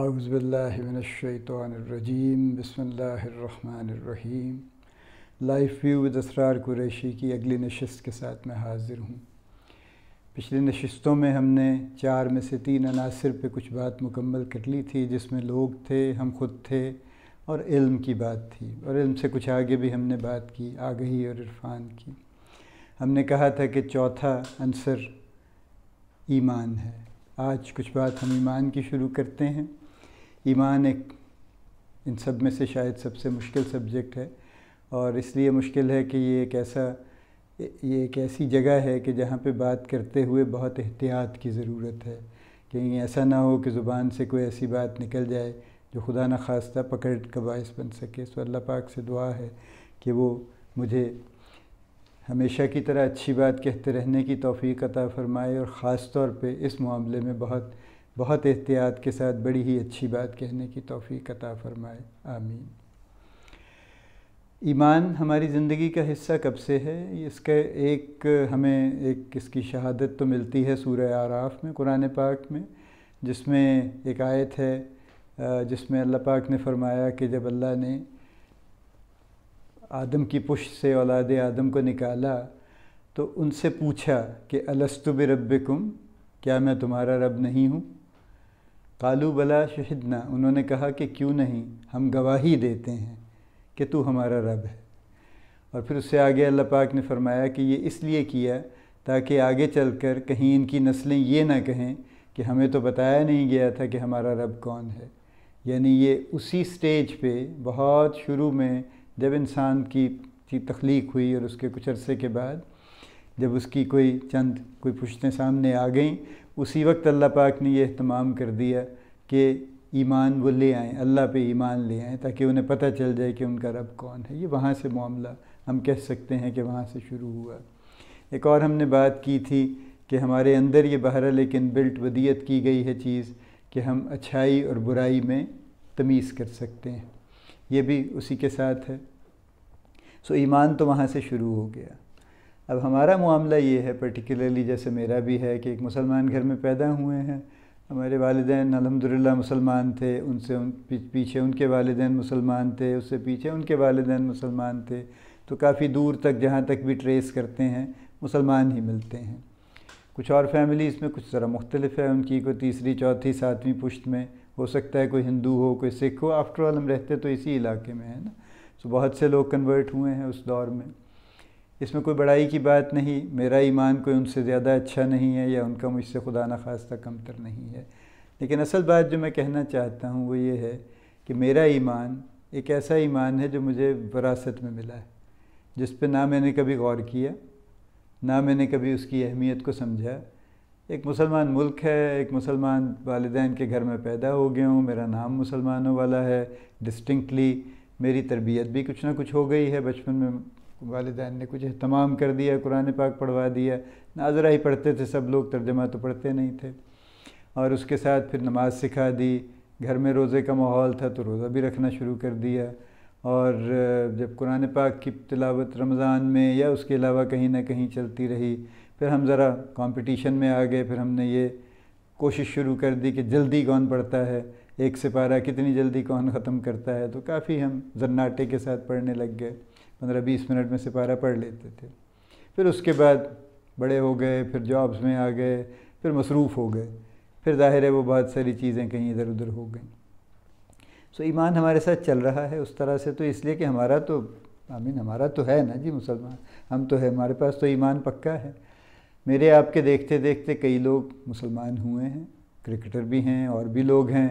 आउज़बिल्लिमिनशैतरजीम बसमीम life view with Israr Qureshi की अगली नशस्त के साथ मैं हाज़िर हूँ पिछली नशस्तों में हमने चार में से तीन अनासर पर कुछ बात मुकम्मल कर ली थी जिसमें लोग थे हम खुद थे और इल्म की बात थी और इल्म से कुछ आगे भी हमने बात की आगही और इरफान की हमने कहा था कि चौथा अंसर ईमान है आज कुछ बात हम ईमान की शुरू करते हैं ईमान एक इन सब में से शायद सबसे मुश्किल सब्जेक्ट है और इसलिए मुश्किल है कि ये एक ऐसा ये एक ऐसी जगह है कि जहाँ पे बात करते हुए बहुत एहतियात की ज़रूरत है कहीं ऐसा ना हो कि ज़ुबान से कोई ऐसी बात निकल जाए जो खुदा न खास्ता पकड़ का बायस बन सके सो अल्लाह पाक से दुआ है कि वो मुझे हमेशा की तरह अच्छी बात कहते रहने की तोफ़ी अता फ़रमाए और ख़ास तौर पे इस मामले में बहुत बहुत एहतियात के साथ बड़ी ही अच्छी बात कहने की तोफ़ी कता फरमाए आमीन ईमान हमारी ज़िंदगी का हिस्सा कब से है इसके एक हमें एक इसकी शहादत तो मिलती है सूर्य आराफ में कुरान पाक में जिसमें एक आयत है जिसमें अल्लाह पाक ने फरमाया कि जब अल्लाह ने आदम की पुश से औलाद आदम को निकाला तो उनसे पूछा कि अलस्तुब रब क्या मैं तुम्हारा रब नहीं हूँ कालू बला शहिदना उन्होंने कहा कि क्यों नहीं हम गवाही देते हैं कि तू हमारा रब है और फिर उससे आगे अल्लाह पाक ने फरमाया कि ये इसलिए किया ताकि आगे चलकर कहीं इनकी नस्लें ये ना कहें कि हमें तो बताया नहीं गया था कि हमारा रब कौन है यानी ये उसी स्टेज पे बहुत शुरू में जब इंसान की की तख्लीक हुई और उसके कुछ अरसे के बाद जब उसकी कोई चंद कोई पुश्तें सामने आ गईं उसी वक्त अल्लाह पाक ने यह अहतमाम कर दिया कि ईमान वो ले आएँ अल्लाह पे ईमान ले आएँ ताकि उन्हें पता चल जाए कि उनका रब कौन है ये वहाँ से मामला हम कह सकते हैं कि वहाँ से शुरू हुआ एक और हमने बात की थी कि हमारे अंदर ये बहरा लेकिन बिल्ट वदियत की गई है चीज़ कि हम अच्छाई और बुराई में तमीज़ कर सकते हैं ये भी उसी के साथ है सो ईमान तो वहाँ से शुरू हो गया अब हमारा मामला ये है पर्टिकुलरली जैसे मेरा भी है कि एक मुसलमान घर में पैदा हुए हैं हमारे वालदेन अलहमदिल्ला मुसलमान थे उनसे उन पीछे उनके वालदे मुसलमान थे उससे पीछे उनके वालदान मुसलमान थे तो काफ़ी दूर तक जहाँ तक भी ट्रेस करते हैं मुसलमान ही मिलते हैं कुछ और फैमिलीज़ में कुछ ज़रा मुख्तलिफ है उनकी कोई तीसरी चौथी सातवीं पुश्त में हो सकता है कोई हिंदू हो कोई सिख हो आफ्टरऑल हम रहते तो इसी इलाके में है ना सो तो बहुत से लोग कन्वर्ट हुए हैं उस दौर में इसमें कोई बड़ाई की बात नहीं मेरा ईमान कोई उनसे ज़्यादा अच्छा नहीं है या उनका मुझसे खुदा नखास्ता खास्ता कमतर नहीं है लेकिन असल बात जो मैं कहना चाहता हूँ वो ये है कि मेरा ईमान एक ऐसा ईमान है जो मुझे विरासत में मिला है जिस पर ना मैंने कभी गौर किया ना मैंने कभी उसकी अहमियत को समझा एक मुसलमान मुल्क है एक मुसलमान वालदेन के घर में पैदा हो गया हूँ मेरा नाम मुसलमानों वाला है डिस्टिंक्टली मेरी तरबियत भी कुछ ना कुछ हो गई है बचपन में वालदान ने कुछ अहतमाम कर दिया कुरान पाक पढ़वा दिया नाजरा ही पढ़ते थे सब लोग तर्जमा तो पढ़ते नहीं थे और उसके साथ फिर नमाज़ सिखा दी घर में रोज़े का माहौल था तो रोज़ा भी रखना शुरू कर दिया और जब कुरान पाक की तिलावत रमज़ान में या उसके अलावा कहीं ना कहीं चलती रही फिर हम ज़रा कंपटीशन में आ गए फिर हमने ये कोशिश शुरू कर दी कि जल्दी कौन पढ़ता है एक सिपारा कितनी जल्दी कौन ख़त्म करता है तो काफ़ी हम जन्नाटे के साथ पढ़ने लग गए पंद्रह बीस मिनट में सिपारा पढ़ लेते थे फिर उसके बाद बड़े हो गए फिर जॉब्स में आ गए फिर मसरूफ़ हो गए फिर जाहिर है वो बहुत सारी चीज़ें कहीं इधर उधर हो गई सो ईमान हमारे साथ चल रहा है उस तरह से तो इसलिए कि हमारा तो आमीन हमारा तो है ना जी मुसलमान हम तो है हमारे पास तो ईमान पक्का है मेरे आपके देखते देखते कई लोग मुसलमान हुए हैं क्रिकेटर भी हैं और भी लोग हैं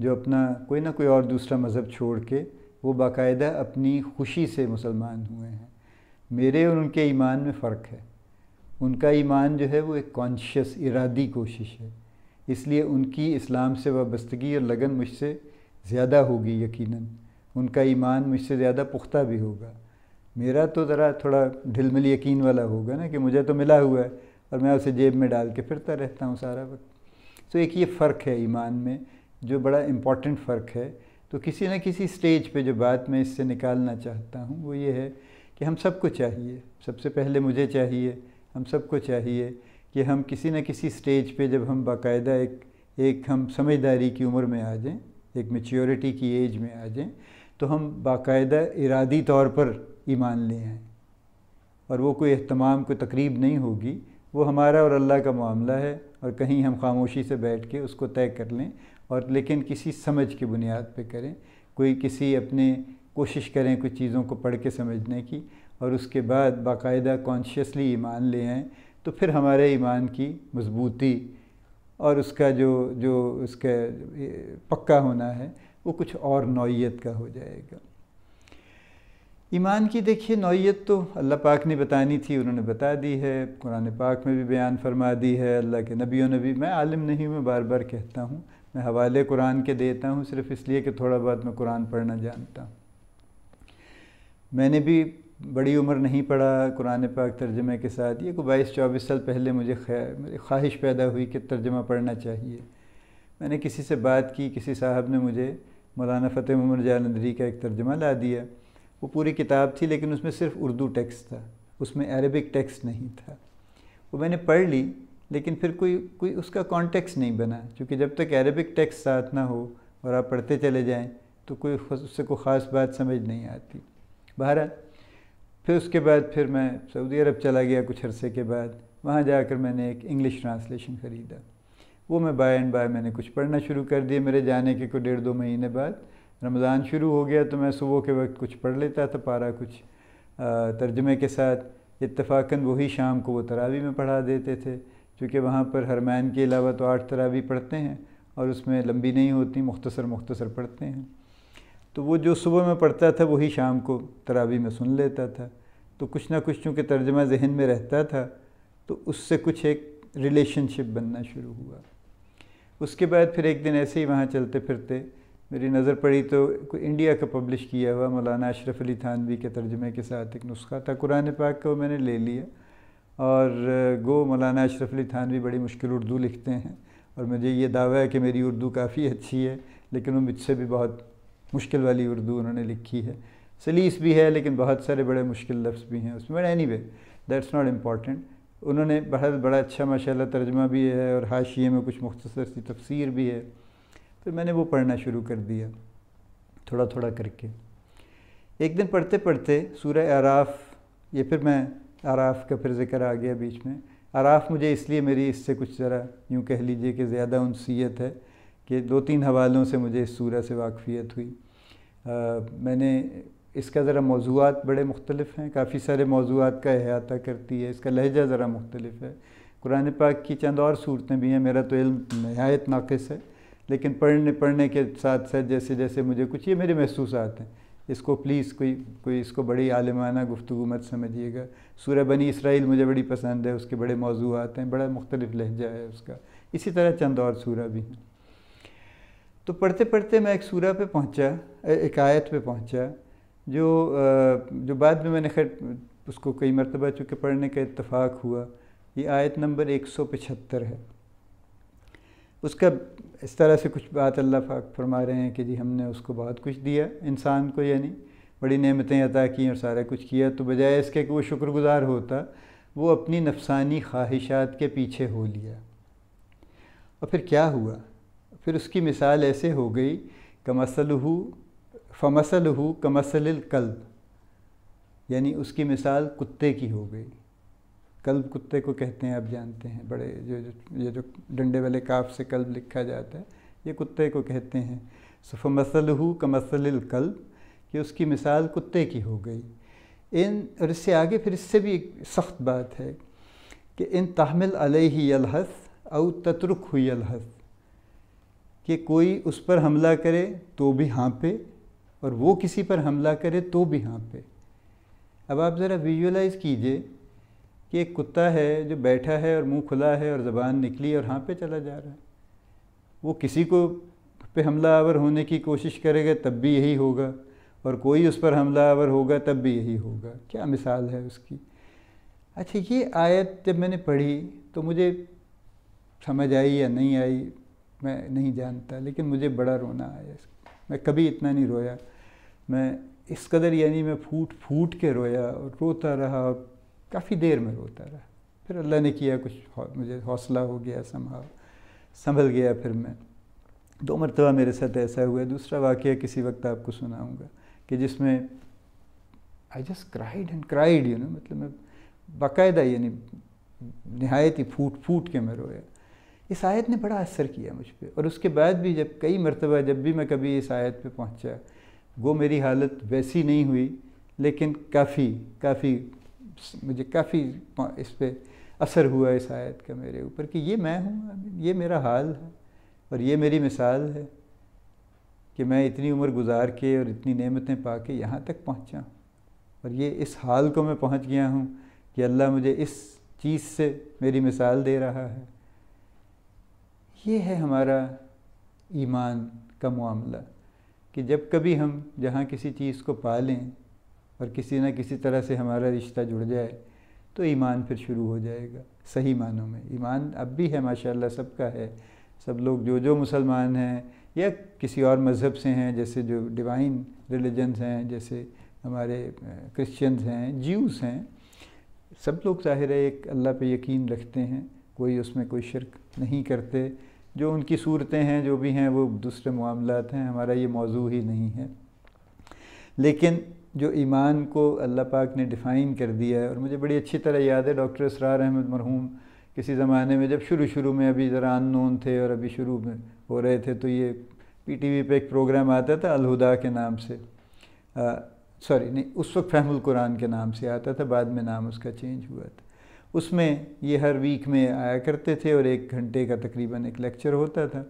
जो अपना कोई ना कोई और दूसरा मज़हब छोड़ के वो बाकायदा अपनी खुशी से मुसलमान हुए हैं मेरे और उनके ईमान में फ़र्क है उनका ईमान जो है वो एक कॉन्शियस इरादी कोशिश है इसलिए उनकी इस्लाम से वाबस्तगी और लगन मुझसे ज़्यादा होगी यकीनन उनका ईमान मुझसे ज़्यादा पुख्ता भी होगा मेरा तो ज़रा थोड़ा ढिलमिल यकीन वाला होगा ना कि मुझे तो मिला हुआ है और मैं उसे जेब में डाल के फिरता रहता हूँ सारा वक्त तो एक ये फ़र्क है ईमान में जो बड़ा इम्पॉर्टेंट फ़र्क है तो किसी न किसी स्टेज पे जो बात मैं इससे निकालना चाहता हूँ वो ये है कि हम सबको चाहिए सबसे पहले मुझे चाहिए हम सबको चाहिए कि हम किसी न किसी स्टेज पे जब हम बाकायदा एक एक हम समझदारी की उम्र में आ जाएं एक मेच्योरिटी की एज में आ जाएं तो हम बाकायदा इरादी तौर पर ईमान ले आएँ और वो कोई अहतमाम को तकरीब नहीं होगी वो हमारा और अल्लाह का मामला है और कहीं हम खामोशी से बैठ के उसको तय कर लें और लेकिन किसी समझ की बुनियाद पर करें कोई किसी अपने कोशिश करें कुछ चीज़ों को पढ़ के समझने की और उसके बाद बाकायदा कॉन्शियसली ईमान ले आएँ तो फिर हमारे ईमान की मजबूती और उसका जो जो उसका पक्का होना है वो कुछ और नौीयत का हो जाएगा ईमान की देखिए नौीयत तो अल्लाह पाक ने बतानी थी उन्होंने बता दी है कुरान पाक में भी बयान फरमा दी है अल्लाह के नबियों ने भी मैं आलिम नहीं मैं बार बार कहता हूँ मैं हवाले कुरान के देता हूँ सिर्फ इसलिए कि थोड़ा बहुत मैं कुरान पढ़ना जानता हूँ मैंने भी बड़ी उम्र नहीं पढ़ा कुरान पाक तर्जमे के साथ ये को बाईस चौबीस साल पहले मुझे ख्वाहिश पैदा हुई कि तर्जमा पढ़ना चाहिए मैंने किसी से बात की किसी साहब ने मुझे मौलाना फ़तेह मोहम्मद जानंदरी का एक तर्जमा ला दिया वो पूरी किताब थी लेकिन उसमें सिर्फ उर्दू टेक्स्ट था उसमें अरबिक टेक्स्ट नहीं था वो मैंने पढ़ ली लेकिन फिर कोई कोई उसका कॉन्टेक्स्ट नहीं बना क्योंकि जब तक अरबिक टेक्स्ट साथ ना हो और आप पढ़ते चले जाएं तो कोई उससे कोई ख़ास बात समझ नहीं आती बहरहाल फिर उसके बाद फिर मैं सऊदी अरब चला गया कुछ अरसे के बाद वहाँ जाकर मैंने एक इंग्लिश ट्रांसलेशन ख़रीदा वो मैं बाय एंड बाय मैंने कुछ पढ़ना शुरू कर दिया मेरे जाने के कोई डेढ़ दो महीने बाद रमज़ान शुरू हो गया तो मैं सुबह के वक्त कुछ पढ़ लेता था पारा कुछ तर्जमे के साथ इतफाक़न वही शाम को वो तरावी में पढ़ा देते थे क्योंकि वहाँ पर हरमैन के अलावा तो आठ तरावी पढ़ते हैं और उसमें लंबी नहीं होती मुख्तसर मुख्तसर पढ़ते हैं तो वो जो सुबह में पढ़ता था वही शाम को तरावी में सुन लेता था तो कुछ ना कुछ चूँकि तर्जमा जहन में रहता था तो उससे कुछ एक रिलेशनशिप बनना शुरू हुआ उसके बाद फिर एक दिन ऐसे ही वहाँ चलते फिरते मेरी नज़र पड़ी तो इंडिया का पब्लिश किया हुआ मौलाना अशरफ अली थानवी के तर्जमे के साथ एक नुस्खा था कुरान पाक का वो मैंने ले लिया और गो मौलाना अशरफ अली थानवी बड़ी मुश्किल उर्दू लिखते हैं और मुझे ये दावा है कि मेरी उर्दू काफ़ी अच्छी है लेकिन वो मुझसे भी बहुत मुश्किल वाली उर्दू उन्होंने लिखी है सलीस भी है लेकिन बहुत सारे बड़े मुश्किल लफ्ज़ भी हैं उसमें but anyway that's not important उन्होंने बहुत बड़ा अच्छा माशाल्लाह तर्जमा भी है और हाशिए में कुछ मुख्तर सी तफसीर भी है फिर मैंने वो पढ़ना शुरू कर दिया थोड़ा थोड़ा करके एक दिन पढ़ते पढ़ते सूर्य आराफ ये फिर मैं आराफ का फिर जिक्र आ गया बीच में आराफ मुझे इसलिए मेरी इससे कुछ ज़रा यूँ कह लीजिए कि ज़्यादा उनसीयत है कि दो तीन हवालों से मुझे इस सूर्य से वाकफ़ियत हुई आ, मैंने इसका ज़रा मौजूद बड़े मुख्तलिफ हैं काफ़ी सारे मौजूद का अहाता करती है इसका लहजा ज़रा मुख्तलिफ है कुरान पाक की चंद और सूरतें भी हैं मेरा तो इल्म नहायत नाक़ है लेकिन पढ़ने पढ़ने के साथ साथ जैसे जैसे मुझे कुछ ये मेरे महसूस आते हैं इसको प्लीज़ कोई कोई इसको बड़ी आलमाना गुफ्तु मत समझिएगा सूर्य बनी इसराइल मुझे बड़ी पसंद है उसके बड़े मौजू आते हैं बड़ा मुख्तलिफ लहजा है उसका इसी तरह चंद और सूरा भी हैं तो पढ़ते पढ़ते मैं एक सूरा पे पहुंचा एक आयत पे पहुंचा जो जो बाद में मैंने खैर उसको कई मरतबा चूँकि पढ़ने का इतफ़ाक़ हुआ ये आयत नंबर एक सौ पचहत्तर है उसका इस तरह से कुछ बात अल्लाह पाक फरमा रहे हैं कि जी हमने उसको बहुत कुछ दिया इंसान को यानी बड़ी नेमतें अदा की और सारा कुछ किया तो बजाय इसके कि वो शुक्रगुजार होता वो अपनी नफसानी ख्वाहिशात के पीछे हो लिया और फिर क्या हुआ फिर उसकी मिसाल ऐसे हो गई कमसलहू फमसल हु कमसल कल्ब यानी उसकी मिसाल कुत्ते की हो गई कल्ब कुत्ते को कहते हैं आप जानते हैं बड़े जो ये जो डंडे वाले काफ से कल्ब लिखा जाता है ये कुत्ते को कहते हैं सफ़ मसलहू का मसल कल्ब कि उसकी मिसाल कुत्ते की हो गई इन और इससे आगे फिर इससे भी एक सख्त बात है कि इन तहमिल अलही अलहस और तत्रुक हुई अलहस कि कोई उस पर हमला करे तो भी हाँपे और वो किसी पर हमला करे तो भी हाँपे अब आप ज़रा विजुअलाइज़ कीजिए कि एक कुत्ता है जो बैठा है और मुंह खुला है और ज़बान निकली और हाँ पे चला जा रहा है वो किसी को पे हमला आवर होने की कोशिश करेगा तब भी यही होगा और कोई उस पर हमला आवर होगा तब भी यही होगा क्या मिसाल है उसकी अच्छा ये आयत जब मैंने पढ़ी तो मुझे समझ आई या नहीं आई मैं नहीं जानता लेकिन मुझे बड़ा रोना आया मैं कभी इतना नहीं रोया मैं इस कदर यानी मैं फूट फूट के रोया और रोता रहा और काफ़ी देर में रोता रहा फिर अल्लाह ने किया कुछ हौ, मुझे हौसला हो गया संभाव संभल गया फिर मैं दो मरतबा मेरे साथ ऐसा हुआ दूसरा वाक्य किसी वक्त आपको सुनाऊँगा कि जिसमें I just cried and cried you know मतलब मैं बाकायदा यानी नहायत ही फूट फूट के मैं रोया इस आयत ने बड़ा असर किया मुझ पर और उसके बाद भी जब कई मरतबा जब भी मैं कभी इस आयत पर पहुँचा वो मेरी हालत वैसी नहीं हुई लेकिन काफ़ी काफ़ी मुझे काफ़ी इस पर असर हुआ इस आयत का मेरे ऊपर कि ये मैं हूँ ये मेरा हाल है और ये मेरी मिसाल है कि मैं इतनी उम्र गुजार के और इतनी नेमतें पा के यहाँ तक पहुँचा और ये इस हाल को मैं पहुँच गया हूँ कि अल्लाह मुझे इस चीज़ से मेरी मिसाल दे रहा है ये है हमारा ईमान का मामला कि जब कभी हम जहाँ किसी चीज़ को पालें और किसी न किसी तरह से हमारा रिश्ता जुड़ जाए तो ईमान फिर शुरू हो जाएगा सही मानों में ईमान अब भी है माशाल्लाह सबका है सब लोग जो जो मुसलमान हैं या किसी और मज़हब से हैं जैसे जो डिवाइन रिलीजन्स हैं जैसे हमारे क्रिश्चियंस हैं जीव्स हैं सब लोग ज़ाहिर है एक अल्लाह पे यकीन रखते हैं कोई उसमें कोई शर्क नहीं करते जो उनकी सूरतें हैं जो भी हैं वो दूसरे मामला हैं हमारा ये मौजू ही नहीं है लेकिन जो ईमान को अल्लाह पाक ने डिफ़ाइन कर दिया है और मुझे बड़ी अच्छी तरह याद है डॉक्टर इसरार अहमद मरहूम किसी ज़माने में जब शुरू शुरू में अभी ज़रा अननोन थे और अभी शुरू में हो रहे थे तो ये पी टी वी पर एक प्रोग्राम आता था अलहुदा के नाम से सॉरी नहीं उस वक्त फहमुल कुरान के नाम से आता था बाद में नाम उसका चेंज हुआ था उसमें ये हर वीक में आया करते थे और एक घंटे का तकरीबन एक लेक्चर होता था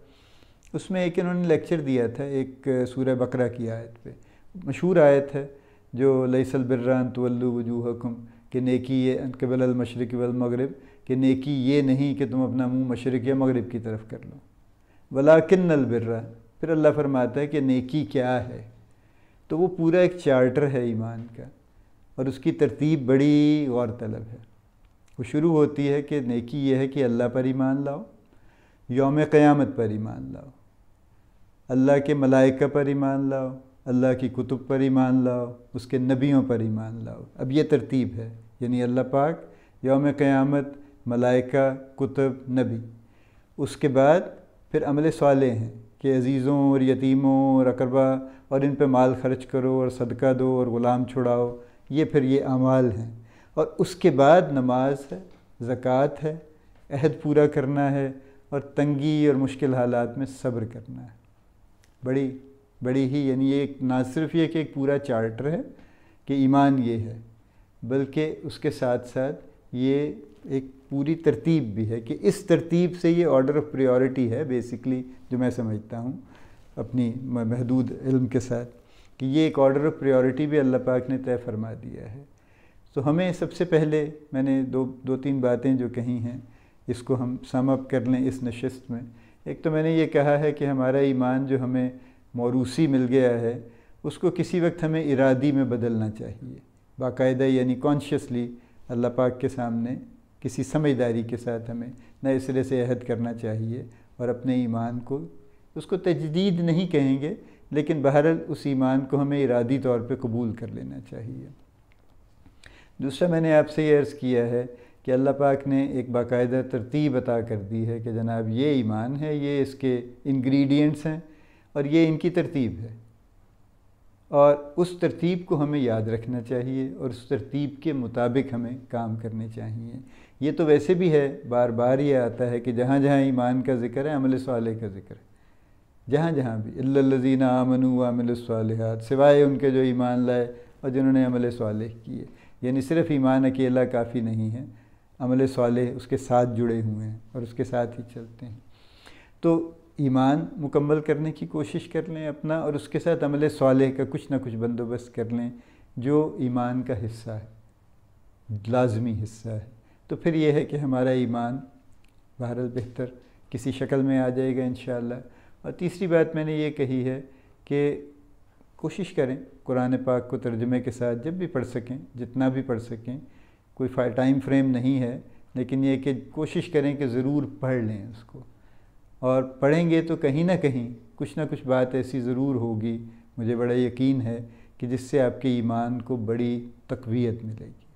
उसमें एक इन्होंने लेक्चर दिया था एक सूर्य बकरा की आयत पे मशहूर आयत है जो लईसल बर्रान तवल्लु वजूहकुम कि नेकी ये कबल अलमशरक वलमगरब कि नेकी ये नहीं कि तुम अपना मुँह मशरक़ या मगरब की तरफ कर लो वला किन्न अलबर्रा फिर अल्लाह फरमाता है कि नेकी क्या है तो वो पूरा एक चार्टर है ईमान का और उसकी तरतीब बड़ी गौर तलब है वो शुरू होती है कि नेकी ये है कि अल्लाह पर ईमान लाओ योम क़यामत पर ईमान लाओ अल्लाह के मलाइका पर ईमान लाओ अल्लाह की कुतुब पर ईमान लाओ उसके नबियों पर ईमान लाओ अब ये तरतीब है यानी अल्लाह पाक योम क़यामत मलाइका कुतुब नबी उसके बाद फिर अमल साले हैं कि अज़ीज़ों और यतीमों और अकरबा और इन पर माल खर्च करो और सदका दो और ग़ुलाम छुड़ाओ ये फिर ये अमाल हैं और उसके बाद नमाज है ज़क़़त है अहद पूरा करना है और तंगी और मुश्किल हालात में सब्र करना है बड़ी बड़ी ही यानी एक ना सिर्फ ये कि एक पूरा चार्टर है कि ईमान ये है बल्कि उसके साथ साथ ये एक पूरी तरतीब भी है कि इस तरतीब से ये ऑर्डर ऑफ प्रायोरिटी है बेसिकली जो मैं समझता हूँ अपनी महदूद इल्म के साथ कि ये एक ऑर्डर ऑफ प्रायोरिटी भी अल्लाह पाक ने तय फरमा दिया है तो हमें सबसे पहले मैंने दो दो तीन बातें जो कही हैं इसको हम सम अप कर लें इस नशस्त में एक तो मैंने ये कहा है कि हमारा ईमान जो हमें मौरूसी मिल गया है उसको किसी वक्त हमें इरादी में बदलना चाहिए बाकायदा यानी कॉन्शियसली अल्लाह पाक के सामने किसी समझदारी के साथ हमें नए सिरे से अहद करना चाहिए और अपने ईमान को उसको तजदीद नहीं कहेंगे लेकिन बहरहाल उस ईमान को हमें इरादी तौर पे कबूल कर लेना चाहिए दूसरा मैंने आपसे ये अर्ज़ किया है कि अल्लाह पाक ने एक बाकायदा तरतीब अता कर दी है कि जनाब ये ईमान है ये इसके इंग्रेडिएंट्स हैं और ये इनकी तरतीब है और उस तरतीब को हमें याद रखना चाहिए और उस तरतीब के मुताबिक हमें काम करने चाहिए ये तो वैसे भी है बार बार ये आता है कि जहाँ जहाँ ईमान का जिक्र है अमल साल का जिक्र है जहाँ जहाँ भी अल्लाजीना आमनु अमल सालहत सिवाय उनके जो ईमान लाए और जिन्होंने अमल साल किए यानी सिर्फ ईमान अकेला काफ़ी नहीं है अमल साल उसके साथ जुड़े हुए हैं और उसके साथ ही चलते हैं तो ईमान मुकम्मल करने की कोशिश कर लें अपना और उसके साथ अमल साल का कुछ ना कुछ बंदोबस्त कर लें जो ईमान का हिस्सा है लाजमी हिस्सा है तो फिर यह है कि हमारा ईमान बहरल बेहतर किसी शक्ल में आ जाएगा इन और तीसरी बात मैंने ये कही है कि कोशिश करें कुरान पाक को तर्जुमे के साथ जब भी पढ़ सकें जितना भी पढ़ सकें कोई टाइम फ्रेम नहीं है लेकिन ये कि कोशिश करें कि ज़रूर पढ़ लें उसको और पढ़ेंगे तो कहीं ना कहीं कुछ ना कुछ बात ऐसी ज़रूर होगी मुझे बड़ा यकीन है कि जिससे आपके ईमान को बड़ी तकवीत मिलेगी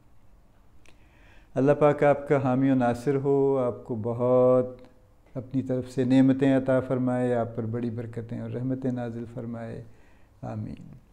अल्लाह पाक आपका हामी नासिर हो आपको बहुत अपनी तरफ से नेमतें अता फ़रमाए आप पर बड़ी बरकतें और रहमतें नाजिल फ़रमाए आमीन